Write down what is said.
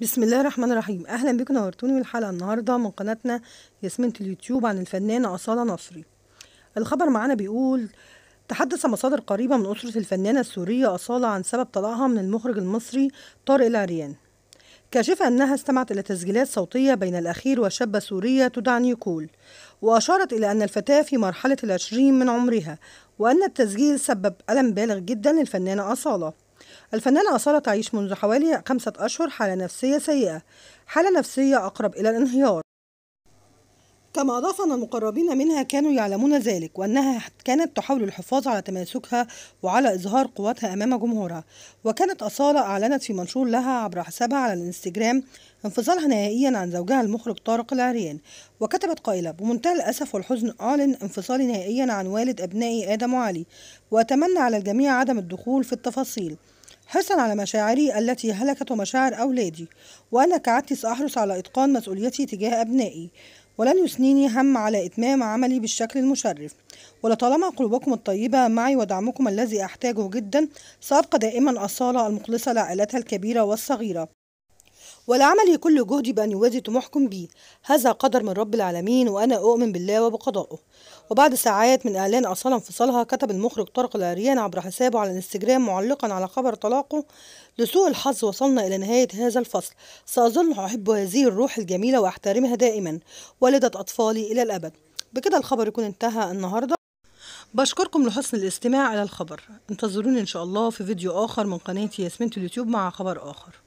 بسم الله الرحمن الرحيم اهلا بكم نورتوني الحلقه النهارده من قناتنا ياسمنة اليوتيوب عن الفنانه اصاله نصري الخبر معانا بيقول تحدث مصادر قريبه من اسره الفنانه السوريه اصاله عن سبب طلاقها من المخرج المصري طارق العريان كاشفة أنها استمعت إلى تسجيلات صوتية بين الأخير وشابة سورية تدعى نيكول وأشارت إلى أن الفتاة في مرحلة العشرين من عمرها وأن التسجيل سبب ألم بالغ جدا للفنانة أصالة الفنانة أصالة تعيش منذ حوالي خمسة أشهر حالة نفسية سيئة حالة نفسية أقرب إلى الانهيار كما أضاف أن المقربين منها كانوا يعلمون ذلك وأنها كانت تحاول الحفاظ على تماسكها وعلى إظهار قوتها أمام جمهورها وكانت أصالة أعلنت في منشور لها عبر حسابها على الإنستجرام انفصالها نهائيا عن زوجها المخرج طارق العريان وكتبت قائلة بمنتهى الأسف والحزن أعلن انفصالي نهائيا عن والد أبنائي آدم وعلي وأتمنى على الجميع عدم الدخول في التفاصيل حرصا على مشاعري التي هلكت ومشاعر أولادي وأنا كعدتي سأحرص على إتقان مسؤوليتي تجاه أبنائي ولن يثنيني هم على إتمام عملي بالشكل المشرف ولطالما قلوبكم الطيبة معي ودعمكم الذي أحتاجه جدا سأبقى دائما الصالة المخلصة لعائلتها الكبيرة والصغيرة والعمل كل جهدي بأن يوازي طموحكم بيه هذا قدر من رب العالمين وأنا أؤمن بالله وبقضائه وبعد ساعات من إعلان أصالة انفصالها كتب المخرج طارق العريان عبر حسابه على الانستجرام معلقا على خبر طلاقه لسوء الحظ وصلنا إلى نهاية هذا الفصل سأظل أحب هذه الروح الجميلة وأحترمها دائما والدة أطفالي إلى الأبد بكده الخبر يكون انتهى النهارده بشكركم لحسن الاستماع على الخبر انتظروني ان شاء الله في فيديو اخر من قناتي ياسمنت اليوتيوب مع خبر اخر